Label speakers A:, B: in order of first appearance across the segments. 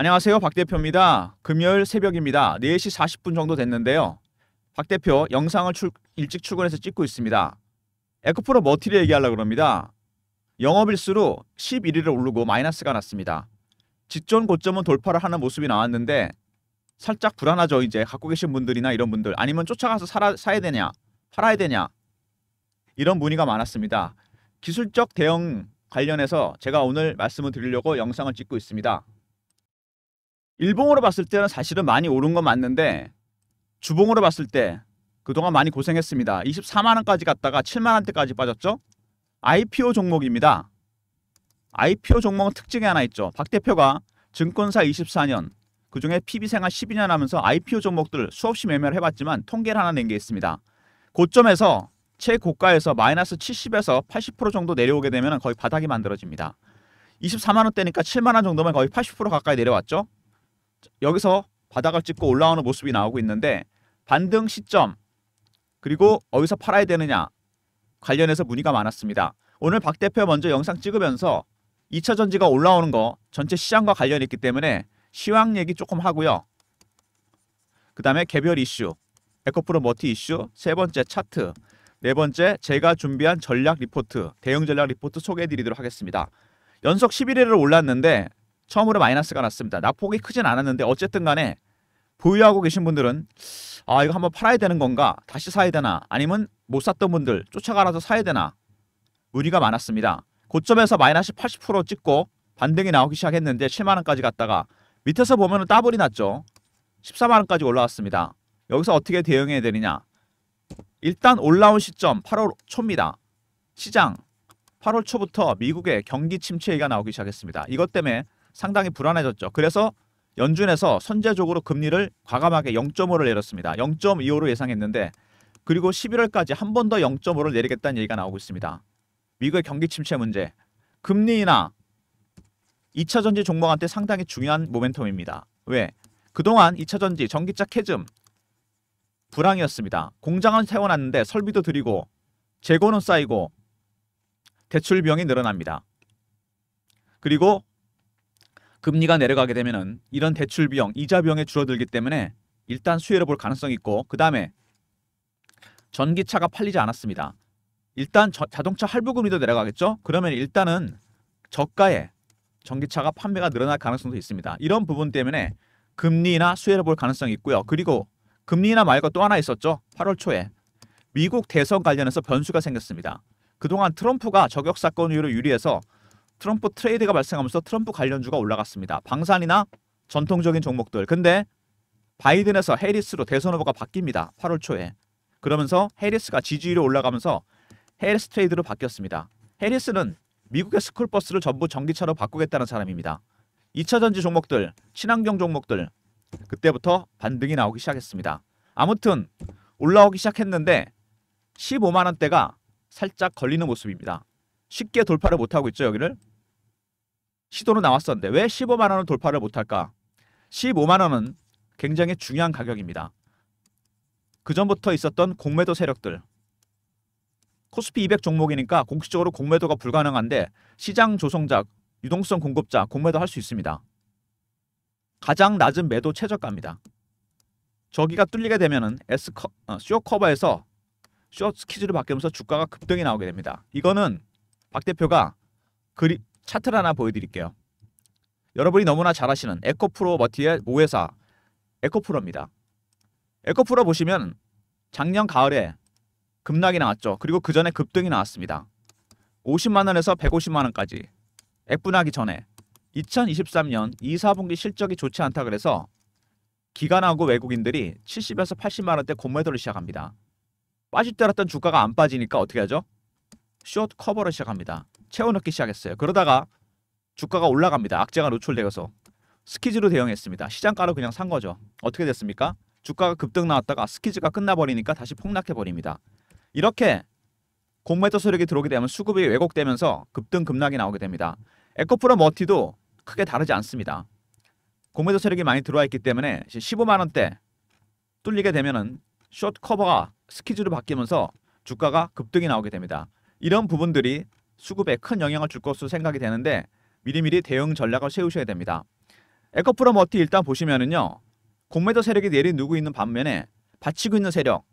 A: 안녕하세요. 박 대표입니다. 금요일 새벽입니다. 4시 40분 정도 됐는데요. 박 대표 영상을 출, 일찍 출근해서 찍고 있습니다. 에코프로 머티리 얘기하려고 합니다영업일수록1 1위를 오르고 마이너스가 났습니다. 직전 고점은 돌파를 하는 모습이 나왔는데 살짝 불안하죠. 이제 갖고 계신 분들이나 이런 분들 아니면 쫓아가서 살아, 사야 되냐 팔아야 되냐 이런 문의가 많았습니다. 기술적 대응 관련해서 제가 오늘 말씀을 드리려고 영상을 찍고 있습니다. 일봉으로 봤을 때는 사실은 많이 오른 건 맞는데 주봉으로 봤을 때 그동안 많이 고생했습니다. 24만 원까지 갔다가 7만 원대까지 빠졌죠. IPO 종목입니다. IPO 종목은 특징이 하나 있죠. 박 대표가 증권사 24년 그중에 PB생활 12년 하면서 IPO 종목들 수없이 매매를 해봤지만 통계를 하나 낸 게 있습니다. 고점에서 최고가에서 마이너스 70에서 80% 정도 내려오게 되면 거의 바닥이 만들어집니다. 24만원대니까 7만원 정도면 거의 80% 가까이 내려왔죠. 여기서 바닥을 찍고 올라오는 모습이 나오고 있는데 반등 시점 그리고 어디서 팔아야 되느냐 관련해서 문의가 많았습니다. 오늘 박 대표 먼저 영상 찍으면서 2차 전지가 올라오는 거 전체 시장과 관련이 있기 때문에 시황 얘기 조금 하고요. 그 다음에 개별 이슈, 에코프로 머티 이슈, 세 번째 차트, 네 번째 제가 준비한 전략 리포트, 대형 전략 리포트 소개해드리도록 하겠습니다. 연속 11회를 올랐는데 처음으로 마이너스가 났습니다. 낙폭이 크진 않았는데 어쨌든 간에 보유하고 계신 분들은 아 이거 한번 팔아야 되는 건가 다시 사야 되나 아니면 못 샀던 분들 쫓아가라서 사야 되나 의리가 많았습니다. 고점에서 마이너스 80% 찍고 반등이 나오기 시작했는데 7만원까지 갔다가 밑에서 보면 은 따블이 났죠. 14만원까지 올라왔습니다. 여기서 어떻게 대응해야 되느냐 일단 올라온 시점 8월 초입니다. 시장 8월 초부터 미국의 경기 침체 얘기가 나오기 시작했습니다. 이것 때문에 상당히 불안해졌죠. 그래서 연준에서 선제적으로 금리를 과감하게 0.5를 내렸습니다. 0.25로 예상했는데 그리고 11월까지 한 번 더 0.5를 내리겠다는 얘기가 나오고 있습니다. 미국의 경기 침체 문제, 금리 나 2차 전지 종목한테 상당히 중요한 모멘텀입니다. 왜? 그동안 2차 전지, 전기차 캐즘 불황이었습니다. 공장은 세워놨는데 설비도 들이고 재고는 쌓이고 대출 비용이 늘어납니다. 그리고 금리가 내려가게 되면 이런 대출 비용, 이자 비용이 줄어들기 때문에 일단 수혜를 볼 가능성이 있고 그 다음에 전기차가 팔리지 않았습니다. 일단 저, 자동차 할부 금리도 내려가겠죠? 그러면 일단은 저가에 전기차가 판매가 늘어날 가능성도 있습니다. 이런 부분 때문에 금리나 수혜를 볼 가능성이 있고요. 그리고 금리나 말고 또 하나 있었죠. 8월 초에 미국 대선 관련해서 변수가 생겼습니다. 그동안 트럼프가 저격 사건 이후로 유리해서 트럼프 트레이드가 발생하면서 트럼프 관련주가 올라갔습니다. 방산이나 전통적인 종목들. 근데 바이든에서 해리스로 대선 후보가 바뀝니다. 8월 초에. 그러면서 해리스가 지지율이 올라가면서 해리스 트레이드로 바뀌었습니다. 해리스는 미국의 스쿨버스를 전부 전기차로 바꾸겠다는 사람입니다. 2차전지 종목들, 친환경 종목들 그때부터 반등이 나오기 시작했습니다. 아무튼 올라오기 시작했는데 15만원대가 살짝 걸리는 모습입니다. 쉽게 돌파를 못하고 있죠 여기를 시도로 나왔었는데 왜 15만 원을 돌파를 못할까? 15만 원은 굉장히 중요한 가격입니다. 그 전부터 있었던 공매도 세력들 코스피 200 종목이니까 공식적으로 공매도가 불가능한데 시장 조성자, 유동성 공급자 공매도 할 수 있습니다. 가장 낮은 매도 최저가입니다. 저기가 뚫리게 되면은 S 커, 어, 쇼 커버에서 쇼 스키즈를 바뀌면서 주가가 급등이 나오게 됩니다. 이거는 박 대표가 그리, 차트를 하나 보여드릴게요. 여러분이 너무나 잘 아시는 에코프로 머티의 모회사 에코프로입니다. 에코프로 보시면 작년 가을에 급락이 나왔죠. 그리고 그 전에 급등이 나왔습니다. 50만원에서 150만원까지 액분하기 전에 2023년 2, 4분기 실적이 좋지 않다 그래서 기관하고 외국인들이 70에서 80만원대 공매도를 시작합니다. 빠질 때알았던 주가가 안 빠지니까 어떻게 하죠? 숏 커버를 시작합니다. 채워넣기 시작했어요. 그러다가 주가가 올라갑니다. 악재가 노출되어서 스키즈로 대응했습니다. 시장가로 그냥 산 거죠. 어떻게 됐습니까? 주가가 급등 나왔다가 스키즈가 끝나버리니까 다시 폭락해버립니다. 이렇게 공매도 소력이 들어오게 되면 수급이 왜곡되면서 급등 급락이 나오게 됩니다. 에코프로 머티도 크게 다르지 않습니다. 공매도 세력이 많이 들어와 있기 때문에 15만원대 뚫리게 되면은 숏 커버가 스키즈로 바뀌면서 주가가 급등이 나오게 됩니다. 이런 부분들이 수급에 큰 영향을 줄 것으로 생각이 되는데 미리미리 대응 전략을 세우셔야 됩니다. 에코프로 머티 일단 보시면은요. 공매도 세력이 내리 누고 있는 반면에 받치고 있는 세력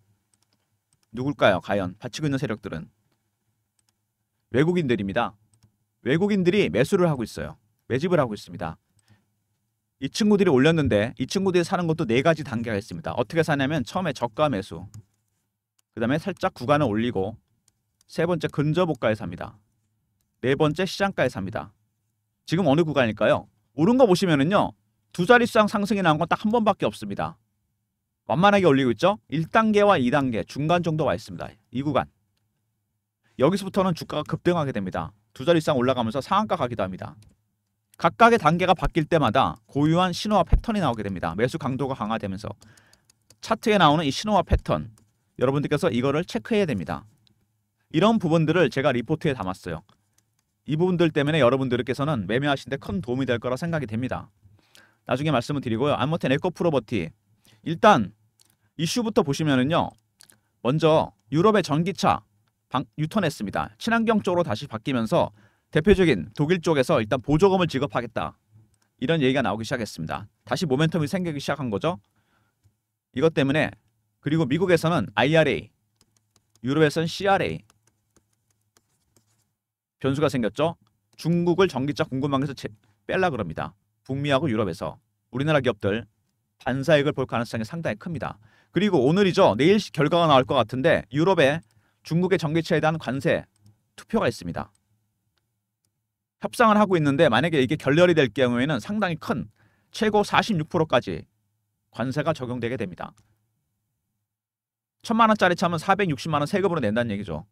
A: 누굴까요? 과연 받치고 있는 세력들은 외국인들입니다. 외국인들이 매수를 하고 있어요. 매집을 하고 있습니다. 이 친구들이 올렸는데 이 친구들이 사는 것도 네 가지 단계가 있습니다. 어떻게 사냐면 처음에 저가 매수 그 다음에 살짝 구간을 올리고 세 번째 근저보가에 삽니다. 네 번째 시장가에 삽니다. 지금 어느 구간일까요? 오른 거 보시면은요. 두자릿수상 상승이 나온 건 딱 한 번밖에 없습니다. 완만하게 올리고 있죠? 1단계와 2단계 중간 정도 와 있습니다. 이 구간. 여기서부터는 주가가 급등하게 됩니다. 두자릿수상 올라가면서 상한가 가기도 합니다. 각각의 단계가 바뀔 때마다 고유한 신호와 패턴이 나오게 됩니다. 매수 강도가 강화되면서 차트에 나오는 이 신호와 패턴 여러분들께서 이거를 체크해야 됩니다. 이런 부분들을 제가 리포트에 담았어요. 이 부분들 때문에 여러분들께서는 매매하신 데 큰 도움이 될 거라 생각이 됩니다. 나중에 말씀을 드리고요. 아무튼 에코 프로버티 일단 이슈부터 보시면은요. 먼저 유럽의 전기차 방, 유턴했습니다. 친환경 쪽으로 다시 바뀌면서 대표적인 독일 쪽에서 일단 보조금을 지급하겠다. 이런 얘기가 나오기 시작했습니다. 다시 모멘텀이 생기기 시작한 거죠. 이것 때문에 그리고 미국에서는 IRA, 유럽에서는 CRA 변수가 생겼죠. 중국을 전기차 공급망에서 뺄라 그럽니다. 북미하고 유럽에서 우리나라 기업들 반사익을 볼 가능성이 상당히 큽니다. 그리고 오늘이죠. 내일 결과가 나올 것 같은데 유럽에 중국의 전기차에 대한 관세 투표가 있습니다. 협상을 하고 있는데 만약에 이게 결렬이 될 경우에는 상당히 큰 최고 46%까지 관세가 적용되게 됩니다. 천만 원짜리 차면 460만 원 세금으로 낸다는 얘기죠.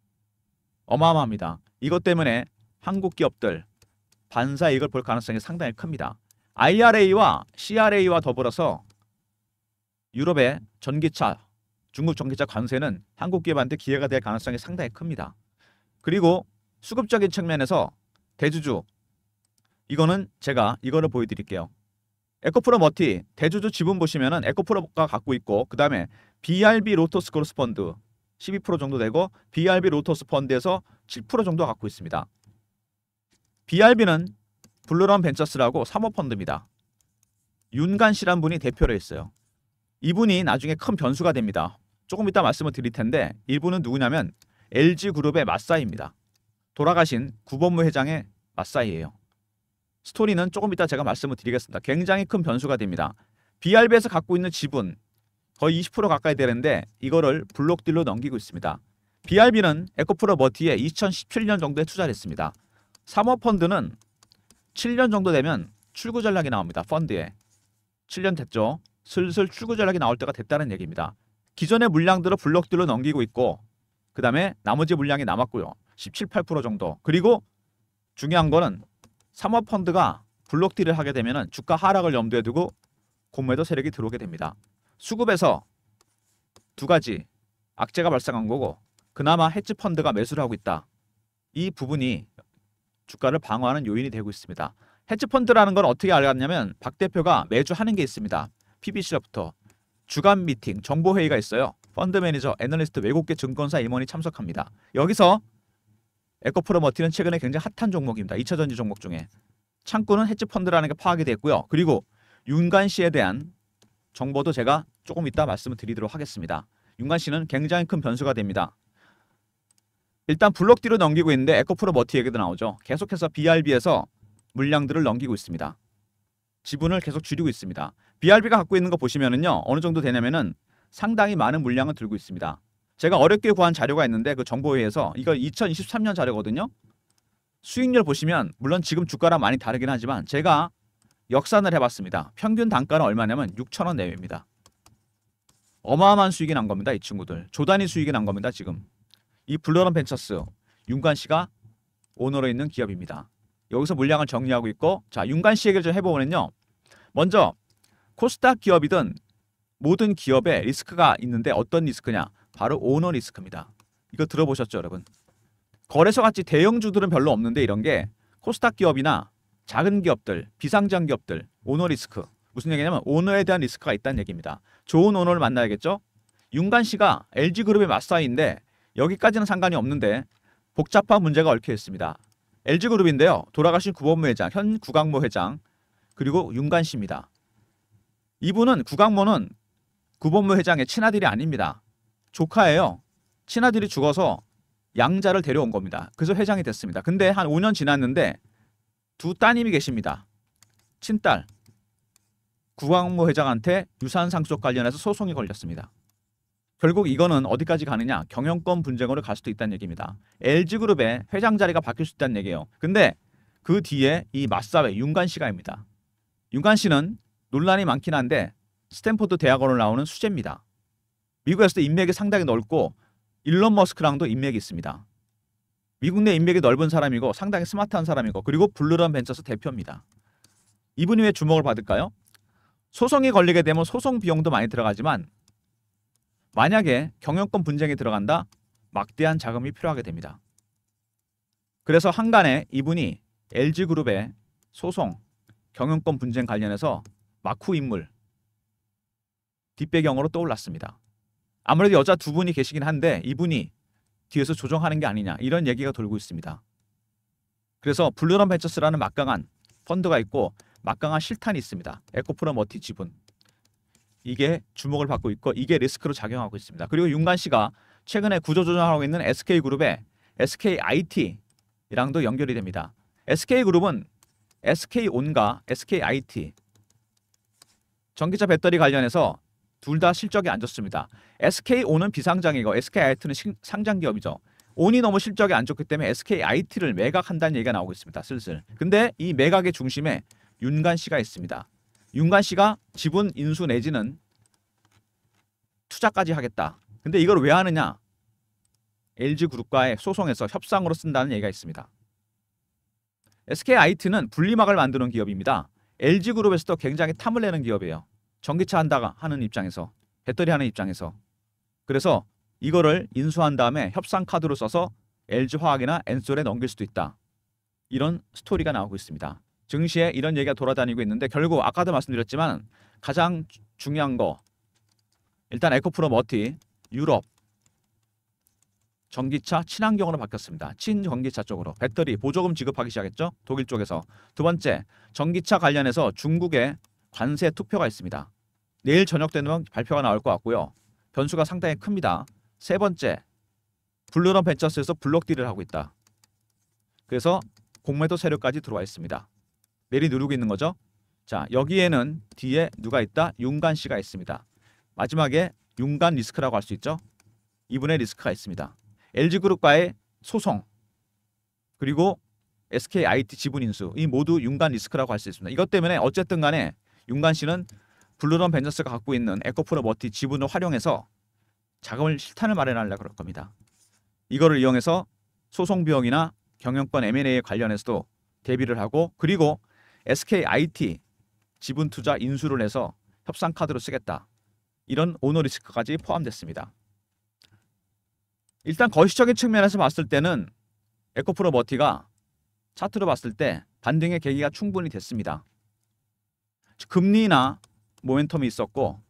A: 어마어마합니다. 이것 때문에 한국 기업들 반사 이익을 볼 가능성이 상당히 큽니다. IRA와 CRA와 더불어서 유럽의 전기차, 중국 전기차 관세는 한국 기업한테 기회가 될 가능성이 상당히 큽니다. 그리고 수급적인 측면에서 대주주 이거는 제가 이거를 보여드릴게요. 에코프로 머티 대주주 지분 보시면은 에코프로가 갖고 있고 그 다음에 BRB 로토스 그로스 펀드 12% 정도 되고 BRB 로터스 펀드에서 7% 정도 갖고 있습니다. BRB는 블루런 벤처스라고 사모펀드입니다. 윤간 씨란 분이 대표로 했어요. 이분이 나중에 큰 변수가 됩니다. 조금 이따 말씀을 드릴 텐데 이분은 누구냐면 LG그룹의 마사이입니다. 돌아가신 구본무 회장의 마사이예요. 스토리는 조금 이따 제가 말씀을 드리겠습니다. 굉장히 큰 변수가 됩니다. BRB에서 갖고 있는 지분 거의 20% 가까이 되는데 이거를 블록딜로 넘기고 있습니다. BRB는 에코프로 머티에 2017년 정도에 투자를 했습니다. 사모펀드는 7년 정도 되면 출구 전략이 나옵니다. 펀드에. 7년 됐죠. 슬슬 출구 전략이 나올 때가 됐다는 얘기입니다. 기존의 물량들을 블록딜로 넘기고 있고 그 다음에 나머지 물량이 남았고요. 17, 8% 정도. 그리고 중요한 거는 사모펀드가 블록딜을 하게 되면 주가 하락을 염두에 두고 공매도 세력이 들어오게 됩니다. 수급에서 두 가지 악재가 발생한 거고 그나마 헤지 펀드가 매수를 하고 있다. 이 부분이 주가를 방어하는 요인이 되고 있습니다. 헤지 펀드라는 건 어떻게 알았냐면 박 대표가 매주 하는 게 있습니다. PBC로부터 주간 미팅 정보 회의가 있어요. 펀드 매니저, 애널리스트, 외국계 증권사 임원이 참석합니다. 여기서 에코프로머티는 최근에 굉장히 핫한 종목입니다. 2차전지 종목 중에 창구는 헤지펀드라는 게 파악이 됐고요. 그리고 윤관 씨에 대한 정보도 제가 조금 이따 말씀을 드리도록 하겠습니다. 윤관 씨는 굉장히 큰 변수가 됩니다. 일단 블록 뒤로 넘기고 있는데 에코프로 머티 얘기도 나오죠. 계속해서 BRB에서 물량들을 넘기고 있습니다. 지분을 계속 줄이고 있습니다. BRB가 갖고 있는 거 보시면은요. 어느 정도 되냐면은 상당히 많은 물량을 들고 있습니다. 제가 어렵게 구한 자료가 있는데 그정보에의해서이걸 2023년 자료거든요. 수익률 보시면 물론 지금 주가랑 많이 다르긴 하지만 제가 역산을 해봤습니다. 평균 단가는 얼마냐면 6천원 내외입니다. 어마어마한 수익이 난 겁니다. 이 친구들. 조단위 수익이 난 겁니다. 지금. 이 블루런 벤처스 윤관 씨가 오너로 있는 기업입니다. 여기서 물량을 정리하고 있고 자 윤관 씨 얘기를 좀 해보면요. 먼저 코스닥 기업이든 모든 기업에 리스크가 있는데 어떤 리스크냐? 바로 오너 리스크입니다. 이거 들어보셨죠 여러분? 거래소 같이 대형주들은 별로 없는데 이런 게 코스닥 기업이나 작은 기업들, 비상장 기업들, 오너 리스크. 무슨 얘기냐면 오너에 대한 리스크가 있다는 얘기입니다. 좋은 오너를 만나야겠죠? 윤관 씨가 LG그룹의 마사인데 여기까지는 상관이 없는데 복잡한 문제가 얽혀 있습니다. LG그룹인데요. 돌아가신 구본무 회장, 현 구강모 회장, 그리고 윤관 씨입니다. 이분은 구강모는 구본무 회장의 친아들이 아닙니다. 조카예요. 친아들이 죽어서 양자를 데려온 겁니다. 그래서 회장이 됐습니다. 근데 한 5년 지났는데 두 따님이 계십니다. 친딸 구광모 회장한테 유산 상속 관련해서 소송이 걸렸습니다. 결국 이거는 어디까지 가느냐 경영권 분쟁으로 갈 수도 있다는 얘기입니다. LG그룹의 회장 자리가 바뀔 수 있다는 얘기예요. 근데 그 뒤에 이 맞사회 윤관 씨가입니다. 윤관 씨는 논란이 많긴 한데 스탠포드 대학원을 나오는 수재입니다. 미국에서도 인맥이 상당히 넓고 일론 머스크랑도 인맥이 있습니다. 미국 내 인맥이 넓은 사람이고 상당히 스마트한 사람이고 그리고 블루런 벤처스 대표입니다. 이분이 왜 주목을 받을까요? 소송이 걸리게 되면 소송 비용도 많이 들어가지만 만약에 경영권 분쟁이 들어간다 막대한 자금이 필요하게 됩니다. 그래서 한간에 이분이 LG그룹의 소송, 경영권 분쟁 관련해서 마쿠 인물, 뒷배경으로 떠올랐습니다. 아무래도 여자 두 분이 계시긴 한데 이분이 뒤에서 조정하는 게 아니냐 이런 얘기가 돌고 있습니다. 그래서 블루런 벤처스라는 막강한 펀드가 있고 막강한 실탄이 있습니다. 에코프로 머티 지분 이게 주목을 받고 있고 이게 리스크로 작용하고 있습니다. 그리고 윤관 씨가 최근에 구조조정하고 있는 SK그룹의 SKIT랑도 이 연결이 됩니다. SK그룹은 SK온과 SKIT 전기차 배터리 관련해서 둘다 실적이 안 좋습니다. SKO는 비상장이고 SKIT는 상장 기업이죠. 온이 너무 실적이 안 좋기 때문에 SKIT를 매각한다는 얘기가 나오고 있습니다. 슬슬. 근데 이 매각의 중심에 윤관 씨가 있습니다. 윤관 씨가 지분 인수 내지는 투자까지 하겠다. 근데 이걸 왜 하느냐? LG그룹과의 소송에서 협상으로 쓴다는 얘기가 있습니다. SKIT는 분리막을 만드는 기업입니다. LG그룹에서도 굉장히 탐을 내는 기업이에요. 전기차 한다가 하는 입장에서 배터리 하는 입장에서 그래서 이거를 인수한 다음에 협상 카드로 써서 LG화학이나 엔솔에 넘길 수도 있다. 이런 스토리가 나오고 있습니다. 증시에 이런 얘기가 돌아다니고 있는데 결국 아까도 말씀드렸지만 가장 중요한 거 일단 에코프로 머티 유럽 전기차 친환경으로 바뀌었습니다. 친전기차 쪽으로 배터리 보조금 지급하기 시작했죠. 독일 쪽에서. 두 번째, 전기차 관련해서 중국의 관세 투표가 있습니다. 내일 저녁 되면 발표가 나올 것 같고요. 변수가 상당히 큽니다. 세 번째, 블루런 벤처스에서 블록딜을 하고 있다. 그래서 공매도 세력까지 들어와 있습니다. 내리 누르고 있는 거죠. 자, 여기에는 뒤에 누가 있다? 윤간 씨가 있습니다. 마지막에 윤간 리스크라고 할 수 있죠. 이분의 리스크가 있습니다. LG그룹과의 소송 그리고 SKIT 지분 인수 이 모두 윤간 리스크라고 할 수 있습니다. 이것 때문에 어쨌든 간에 윤간 씨는 블루런 벤저스가 갖고 있는 에코프로 버티 지분을 활용해서 자금을 실탄을 마련하려 그럴 겁니다. 이거를 이용해서 소송 비용이나 경영권 M&A에 관련해서도 대비를 하고 그리고 SKIT 지분 투자 인수를 해서 협상 카드로 쓰겠다. 이런 오너리스크까지 포함됐습니다. 일단 거시적인 측면에서 봤을 때는 에코프로 버티가 차트로 봤을 때 반등의 계기가 충분히 됐습니다. 금리나 모멘텀이 있었고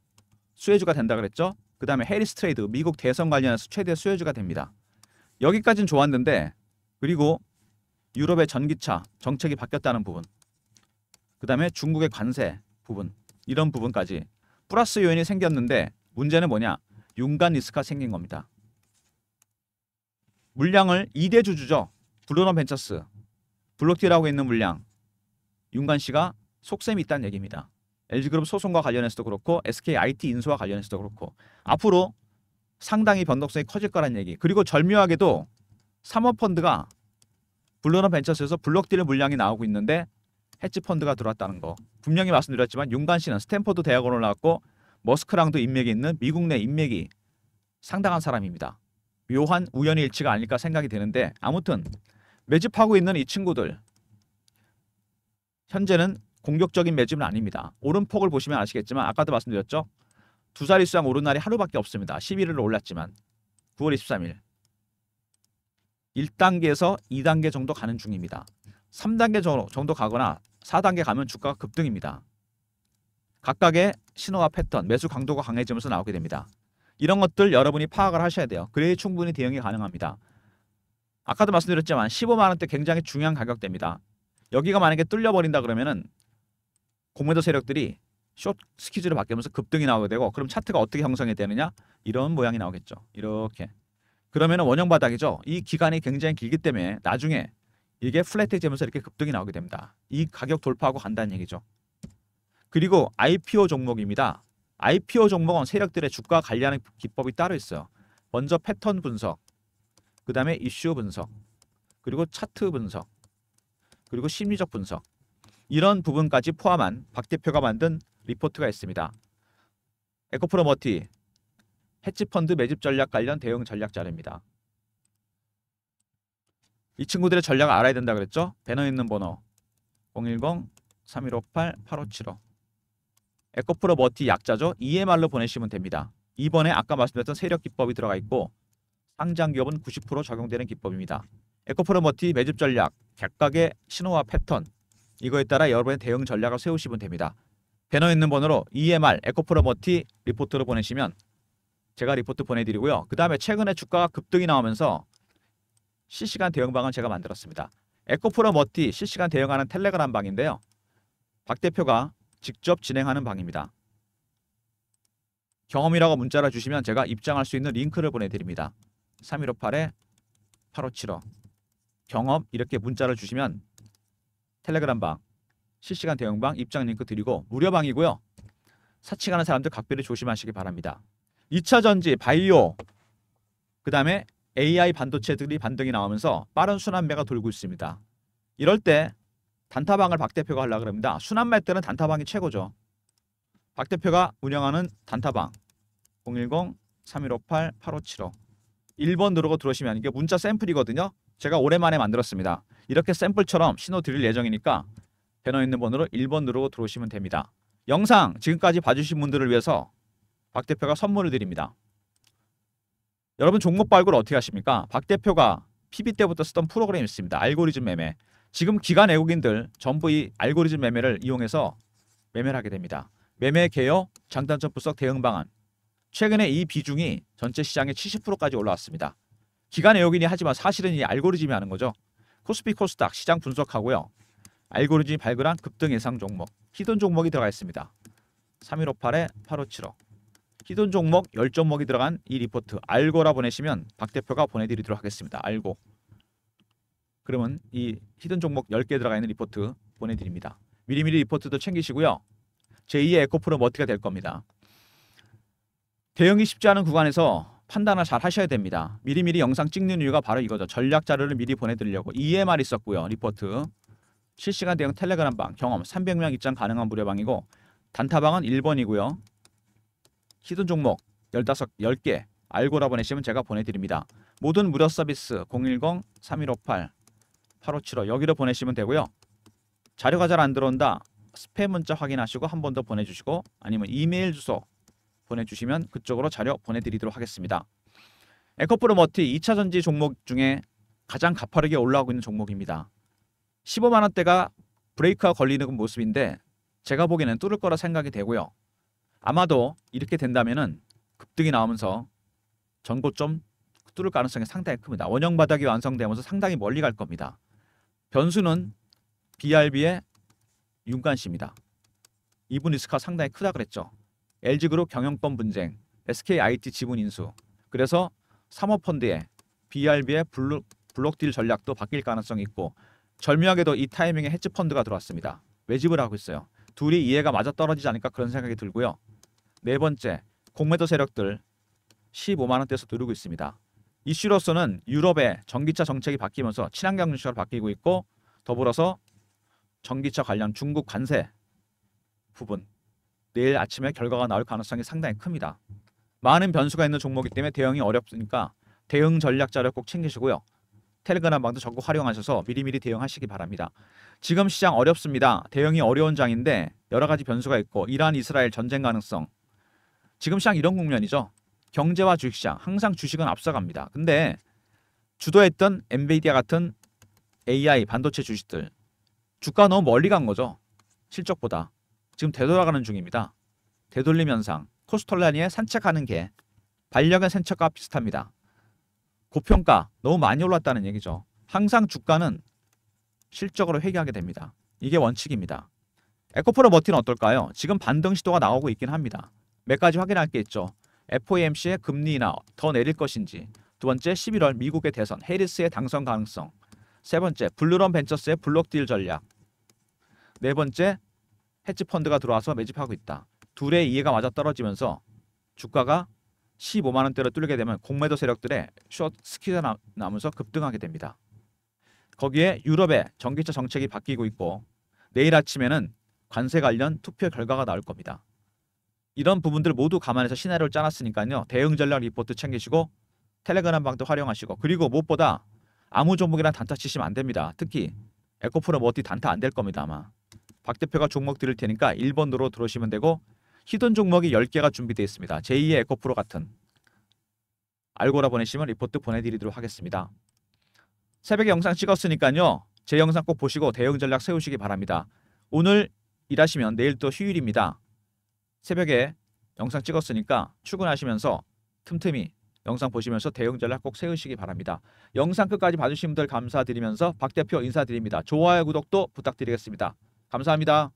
A: 수혜주가 된다 그랬죠. 그 다음에 해리스 트레이드 미국 대선 관련해서 최대 수혜주가 됩니다. 여기까지는 좋았는데 그리고 유럽의 전기차 정책이 바뀌었다는 부분 그 다음에 중국의 관세 부분 이런 부분까지 플러스 요인이 생겼는데 문제는 뭐냐 윤간 리스크가 생긴 겁니다. 물량을 2대 주주죠. 블루노 벤처스 블록티라고 있는 물량 윤관 씨가 속셈이 있다는 얘기입니다. LG그룹 소송과 관련해서도 그렇고 SKIT 인수와 관련해서도 그렇고 앞으로 상당히 변동성이 커질 거란 얘기. 그리고 절묘하게도 사모펀드가 블루런 벤처스에서 블록딜 물량이 나오고 있는데 헤지펀드가 들어왔다는 거. 분명히 말씀드렸지만 윤관 씨는 스탠퍼드 대학원을 나왔고 머스크랑도 인맥이 있는 미국 내 인맥이 상당한 사람입니다. 묘한 우연의 일치가 아닐까 생각이 되는데 아무튼 매집하고 있는 이 친구들 현재는 공격적인 매집은 아닙니다. 오른폭을 보시면 아시겠지만 아까도 말씀드렸죠. 두 자리 수상 오른 날이 하루밖에 없습니다. 11일로 올랐지만 9월 23일 1단계에서 2단계 정도 가는 중입니다. 3단계 정도 가거나 4단계 가면 주가가 급등입니다. 각각의 신호와 패턴, 매수 강도가 강해지면서 나오게 됩니다. 이런 것들 여러분이 파악을 하셔야 돼요. 그래야 충분히 대응이 가능합니다. 아까도 말씀드렸지만 15만원대 굉장히 중요한 가격대입니다. 여기가 만약에 뚫려버린다 그러면은 공매도 세력들이 숏 스퀴즈를 바뀌면서 급등이 나오게 되고 그럼 차트가 어떻게 형성이 되느냐 이런 모양이 나오겠죠. 이렇게 그러면 원형 바닥이죠. 이 기간이 굉장히 길기 때문에 나중에 이게 플랫해지면서 이렇게 급등이 나오게 됩니다. 이 가격 돌파하고 간다는 얘기죠. 그리고 IPO 종목입니다. IPO 종목은 세력들의 주가 관리하는 기법이 따로 있어요. 먼저 패턴 분석, 그 다음에 이슈 분석, 그리고 차트 분석, 그리고 심리적 분석 이런 부분까지 포함한 박 대표가 만든 리포트가 있습니다. 에코프로머티 해치펀드 매집 전략 관련 대응 전략 자료입니다. 이 친구들의 전략을 알아야 된다 그랬죠? 배너 있는 번호 010-3158-8575 에코프로 머티 약자죠? EMR로 보내시면 됩니다. 이번에 아까 말씀드렸던 세력 기법이 들어가 있고 상장 기업은 90% 적용되는 기법입니다. 에코프로 머티 매집 전략, 객각의 신호와 패턴, 이거에 따라 여러분의 대응 전략을 세우시면 됩니다. 배너 있는 번호로 EMR 에코프로머티 리포트로 보내시면 제가 리포트 보내드리고요. 그 다음에 최근에 주가가 급등이 나오면서 실시간 대응 방안 제가 만들었습니다. 에코프로머티 실시간 대응하는 텔레그램 방인데요. 박 대표가 직접 진행하는 방입니다. 경험이라고 문자를 주시면 제가 입장할 수 있는 링크를 보내드립니다. 3 1 5 8 8575 경험 이렇게 문자를 주시면 텔레그램방, 실시간 대응방 입장 링크 드리고 무료방이고요. 사칭하는 사람들 각별히 조심하시기 바랍니다. 2차 전지, 바이오, 그 다음에 AI 반도체들이 반등이 나오면서 빠른 순환매가 돌고 있습니다. 이럴 때 단타방을 박 대표가 하려고 그럽니다. 순환매 때는 단타방이 최고죠. 박 대표가 운영하는 단타방 010-3158-8575 1번 누르고 들어오시면 이게 문자 샘플이거든요. 제가 오랜만에 만들었습니다. 이렇게 샘플처럼 신호 드릴 예정이니까 배너 있는 번호로 1번 누르고 들어오시면 됩니다. 영상 지금까지 봐주신 분들을 위해서 박 대표가 선물을 드립니다. 여러분 종목 발굴 어떻게 하십니까? 박 대표가 PB 때부터 쓰던 프로그램이 있습니다. 알고리즘 매매. 지금 기관 외국인들 전부 이 알고리즘 매매를 이용해서 매매를 하게 됩니다. 매매 개요, 장단점 분석 대응 방안. 최근에 이 비중이 전체 시장의 70%까지 올라왔습니다. 기간 에어긴이 하지만 사실은 이 알고리즘이 하는 거죠. 코스피 코스닥 시장 분석하고요. 알고리즘이 발굴한 급등 예상 종목, 히든 종목이 들어가 있습니다. 3158에 8575. 히든 종목 10종목이 들어간 이 리포트 알고라 보내시면 박 대표가 보내드리도록 하겠습니다. 알고. 그러면 이 히든 종목 10개 들어가 있는 리포트 보내드립니다. 미리미리 리포트도 챙기시고요. 제2의 에코프로 머티가 될 겁니다. 대응이 쉽지 않은 구간에서 판단을 잘 하셔야 됩니다. 미리미리 영상 찍는 이유가 바로 이거죠. 전략 자료를 미리 보내드리려고 EMR 있었고요. 리포트 실시간 대응 텔레그램 방 경험 300명 입장 가능한 무료방이고 단타방은 1번이고요. 히든 종목 15, 10개 알고라 보내시면 제가 보내드립니다. 모든 무료 서비스 010-3158-8575 여기로 보내시면 되고요. 자료가 잘 안 들어온다. 스팸 문자 확인하시고 한 번 더 보내주시고 아니면 이메일 주소 보내주시면 그쪽으로 자료 보내드리도록 하겠습니다. 에코프로머티 2차 전지 종목 중에 가장 가파르게 올라오고 있는 종목입니다. 15만 원대가 브레이크가 걸리는 모습인데 제가 보기에는 뚫을 거라 생각이 되고요. 아마도 이렇게 된다면 급등이 나오면서 전고점 뚫을 가능성이 상당히 큽니다. 원형 바닥이 완성되면서 상당히 멀리 갈 겁니다. 변수는 BRB의 윤관씨입니다. 이분 리스크가 상당히 크다 그랬죠. LG그룹 경영권 분쟁, SKIT 지분 인수. 그래서 사모펀드의 BRB의 블록, 블록딜 전략도 바뀔 가능성이 있고 절묘하게도 이 타이밍에 헤지펀드가 들어왔습니다. 매집을 하고 있어요. 둘이 이해가 맞아떨어지지 않을까 그런 생각이 들고요. 네 번째, 공매도 세력들 15만원대에서 누르고 있습니다. 이슈로서는 유럽의 전기차 정책이 바뀌면서 친환경 이슈로 바뀌고 있고 더불어서 전기차 관련 중국 관세 부분 내일 아침에 결과가 나올 가능성이 상당히 큽니다. 많은 변수가 있는 종목이기 때문에 대응이 어렵으니까 대응 전략 자료 꼭 챙기시고요. 텔레그램 방도 적극 활용하셔서 미리미리 대응하시기 바랍니다. 지금 시장 어렵습니다. 대응이 어려운 장인데 여러 가지 변수가 있고 이란 이스라엘 전쟁 가능성. 지금 시장 이런 국면이죠. 경제와 주식시장 항상 주식은 앞서갑니다. 근데 주도했던 엔비디아 같은 AI 반도체 주식들 주가 너무 멀리 간 거죠. 실적보다. 지금 되돌아가는 중입니다. 되돌림 현상, 코스톨라니의 산책하는 개, 반려견 산책과 비슷합니다. 고평가, 너무 많이 올랐다는 얘기죠. 항상 주가는 실적으로 회귀하게 됩니다. 이게 원칙입니다. 에코프로 버틴 어떨까요? 지금 반등 시도가 나오고 있긴 합니다. 몇 가지 확인할 게 있죠. FOMC의 금리 인하 더 내릴 것인지 두 번째 11월 미국의 대선 해리스의 당선 가능성 세 번째 블루런 벤처스의 블록딜 전략 네 번째 헤지펀드가 들어와서 매집하고 있다. 둘의 이해가 맞아떨어지면서 주가가 15만 원대로 뚫리게 되면 공매도 세력들의 숏 스키가 나면서 급등하게 됩니다. 거기에 유럽의 전기차 정책이 바뀌고 있고 내일 아침에는 관세 관련 투표 결과가 나올 겁니다. 이런 부분들 모두 감안해서 시나리오를 짜놨으니까요. 대응 전략 리포트 챙기시고 텔레그램 방도 활용하시고 그리고 무엇보다 아무 종목이나 단타 치시면 안 됩니다. 특히 에코프로 머티 뭐 단타 안 될 겁니다 아마. 박 대표가 종목 드릴 테니까 1번으로 들어오시면 되고 히든 종목이 10개가 준비되어 있습니다. 제2의 에코프로 같은 알고라 보내시면 리포트 보내드리도록 하겠습니다. 새벽에 영상 찍었으니까요. 제 영상 꼭 보시고 대응 전략 세우시기 바랍니다. 오늘 일하시면 내일 또 휴일입니다. 새벽에 영상 찍었으니까 출근하시면서 틈틈이 영상 보시면서 대응 전략 꼭 세우시기 바랍니다. 영상 끝까지 봐주신 분들 감사드리면서 박 대표 인사드립니다. 좋아요 구독도 부탁드리겠습니다. 감사합니다.